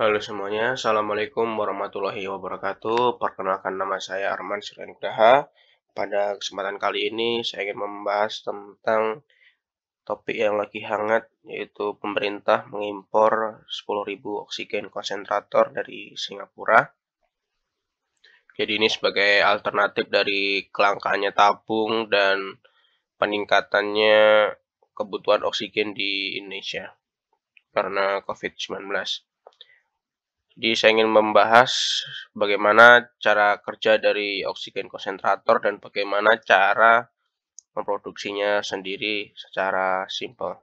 Halo semuanya, Assalamualaikum warahmatullahi wabarakatuh. Perkenalkan nama saya Arman Sirangkudaha. Pada kesempatan kali ini saya ingin membahas tentang topik yang lagi hangat yaitu pemerintah mengimpor 10.000 oksigen konsentrator dari Singapura. Jadi ini sebagai alternatif dari kelangkaannya tabung dan peningkatannya kebutuhan oksigen di Indonesia karena COVID-19. Jadi saya ingin membahas bagaimana cara kerja dari oksigen konsentrator dan bagaimana cara memproduksinya sendiri secara simpel.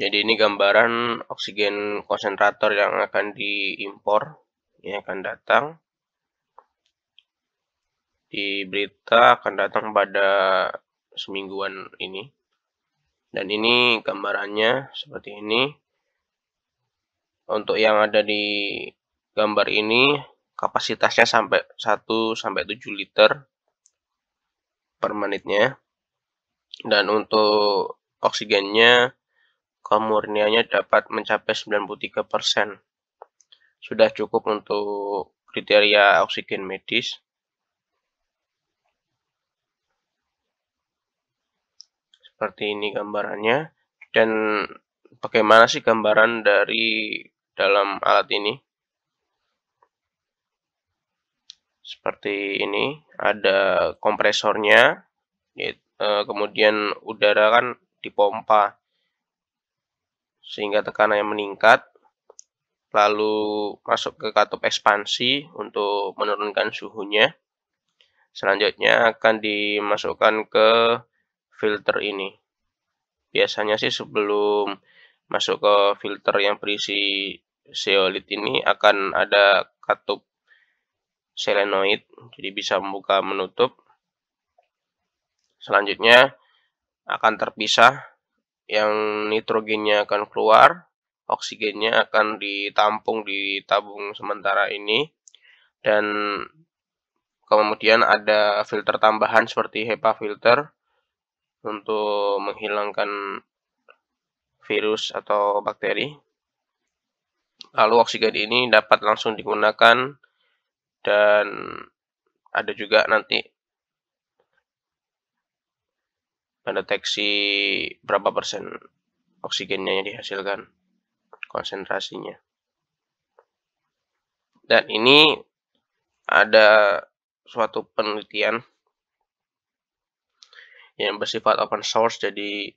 Jadi ini gambaran oksigen konsentrator yang akan diimpor yang akan datang di berita akan datang pada semingguan ini. Dan ini gambarannya seperti ini. Untuk yang ada di gambar ini kapasitasnya sampai 1 sampai 7 liter per menitnya. Dan untuk oksigennya kemurniannya dapat mencapai 93%. Sudah cukup untuk kriteria oksigen medis. seperti ini gambarannya dan bagaimana sih gambaran dari dalam alat ini seperti ini ada kompresornya eh, kemudian udara kan dipompa sehingga tekanan yang meningkat lalu masuk ke katup ekspansi untuk menurunkan suhunya selanjutnya akan dimasukkan ke filter ini. Biasanya sih sebelum masuk ke filter yang berisi zeolit ini akan ada katup selenoid, jadi bisa membuka menutup. Selanjutnya akan terpisah yang nitrogennya akan keluar, oksigennya akan ditampung di tabung sementara ini dan kemudian ada filter tambahan seperti HEPA filter untuk menghilangkan virus atau bakteri. Lalu oksigen ini dapat langsung digunakan dan ada juga nanti mendeteksi berapa persen oksigennya yang dihasilkan konsentrasinya. Dan ini ada suatu penelitian yang bersifat open source jadi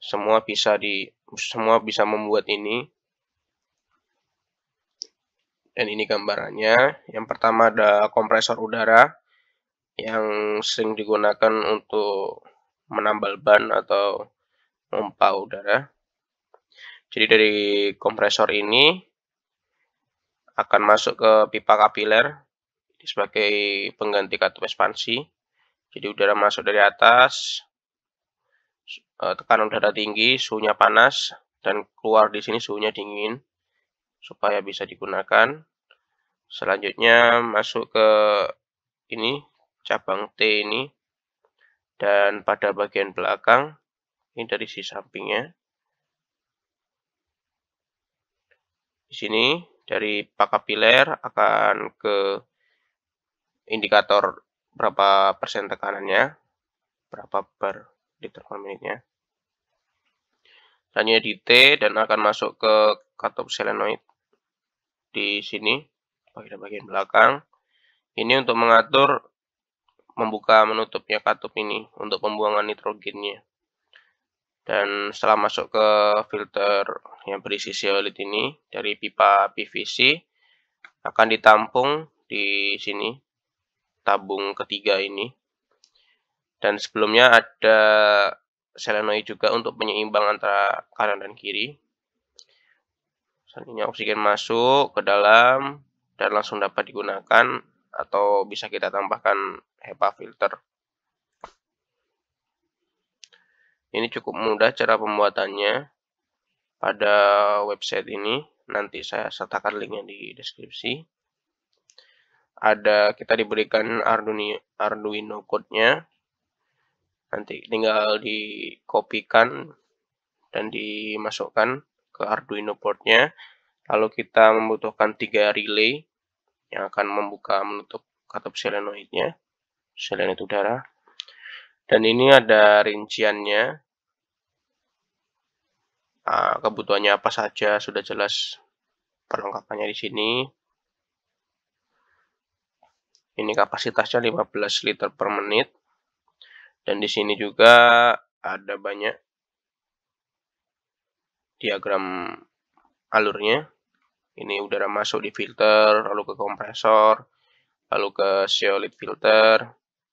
semua bisa di semua bisa membuat ini dan ini gambarannya yang pertama ada kompresor udara yang sering digunakan untuk menambal ban atau pompa udara jadi dari kompresor ini akan masuk ke pipa kapiler sebagai pengganti katup ekspansi jadi udara masuk dari atas, eh, tekanan udara tinggi, suhunya panas, dan keluar di sini suhunya dingin supaya bisa digunakan. Selanjutnya masuk ke ini cabang T ini dan pada bagian belakang ini dari sisi sampingnya. Di sini dari pakapiler piler akan ke indikator berapa persen tekanannya, berapa per liter per menitnya. Selanjutnya di T dan akan masuk ke katup selenoid di sini, pada bagian belakang. Ini untuk mengatur membuka menutupnya katup ini untuk pembuangan nitrogennya. Dan setelah masuk ke filter yang berisi zeolit ini dari pipa PVC akan ditampung di sini tabung ketiga ini. Dan sebelumnya ada selenoid juga untuk penyeimbang antara kanan dan kiri. Selanjutnya oksigen masuk ke dalam dan langsung dapat digunakan atau bisa kita tambahkan HEPA filter. Ini cukup mudah cara pembuatannya pada website ini. Nanti saya sertakan linknya di deskripsi ada kita diberikan Arduino Arduino code-nya. Nanti tinggal dikopikan dan dimasukkan ke Arduino port nya Lalu kita membutuhkan tiga relay yang akan membuka menutup katup selenoidnya, selenoid udara. Dan ini ada rinciannya. Ah, kebutuhannya apa saja sudah jelas perlengkapannya di sini ini kapasitasnya 15 liter per menit dan di sini juga ada banyak diagram alurnya ini udara masuk di filter lalu ke kompresor lalu ke zeolit filter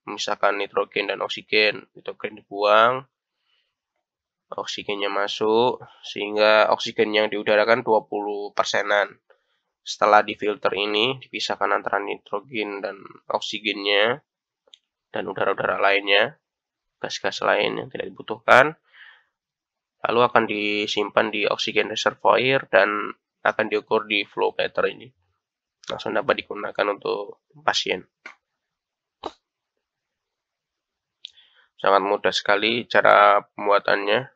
misalkan nitrogen dan oksigen nitrogen dibuang oksigennya masuk sehingga oksigen yang diudarakan 20 persenan setelah difilter ini dipisahkan antara nitrogen dan oksigennya dan udara-udara lainnya gas-gas lain yang tidak dibutuhkan lalu akan disimpan di oksigen reservoir dan akan diukur di flow meter ini langsung dapat digunakan untuk pasien sangat mudah sekali cara pembuatannya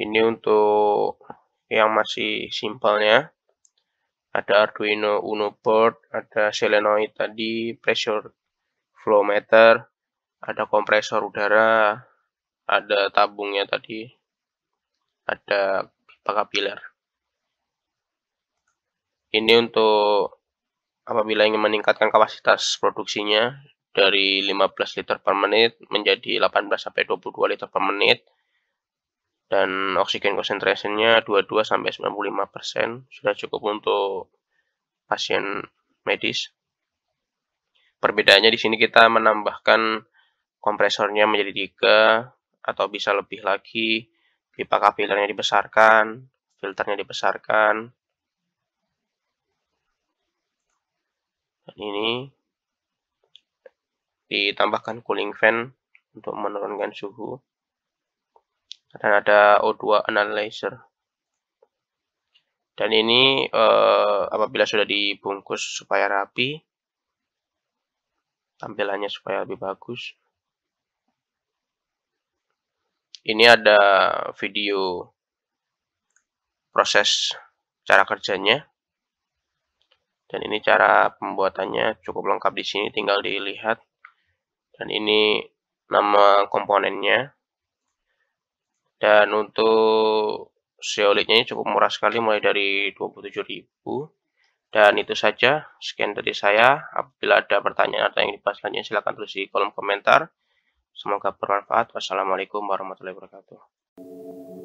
Ini untuk yang masih simpelnya. Ada Arduino Uno board, ada solenoid tadi, pressure flow meter, ada kompresor udara, ada tabungnya tadi, ada pipa kapiler. Ini untuk apabila ingin meningkatkan kapasitas produksinya dari 15 liter per menit menjadi 18 sampai 22 liter per menit dan oksigen konsentrasinya 22 sampai 95% sudah cukup untuk pasien medis. Perbedaannya di sini kita menambahkan kompresornya menjadi tiga atau bisa lebih lagi, pipa kapilernya dibesarkan, filternya dibesarkan. Dan ini ditambahkan cooling fan untuk menurunkan suhu dan ada O2 analyzer. Dan ini eh, apabila sudah dibungkus supaya rapi, tampilannya supaya lebih bagus. Ini ada video proses cara kerjanya. Dan ini cara pembuatannya cukup lengkap di sini, tinggal dilihat. Dan ini nama komponennya dan untuk seolitnya ini cukup murah sekali mulai dari 27.000 dan itu saja scan dari saya apabila ada pertanyaan atau yang dibahas lainnya silahkan tulis di kolom komentar semoga bermanfaat wassalamualaikum warahmatullahi wabarakatuh